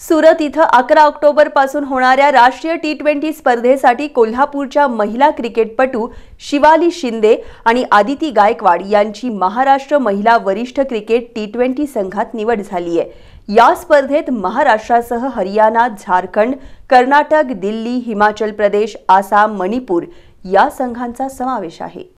सुरत इथं अकरा ऑक्टोबरपासून होणाऱ्या राष्ट्रीय टी ट्वेंटी स्पर्धेसाठी कोल्हापूरच्या महिला क्रिकेटपटू शिवाली शिंदे आणि आदिती गायकवाड यांची महाराष्ट्र महिला वरिष्ठ क्रिकेट टी ट्वेंटी संघात निवड झाली आहे या स्पर्धेत महाराष्ट्रासह हरियाणा झारखंड कर्नाटक दिल्ली हिमाचल प्रदेश आसाम मणिपूर या संघांचा समावेश आहे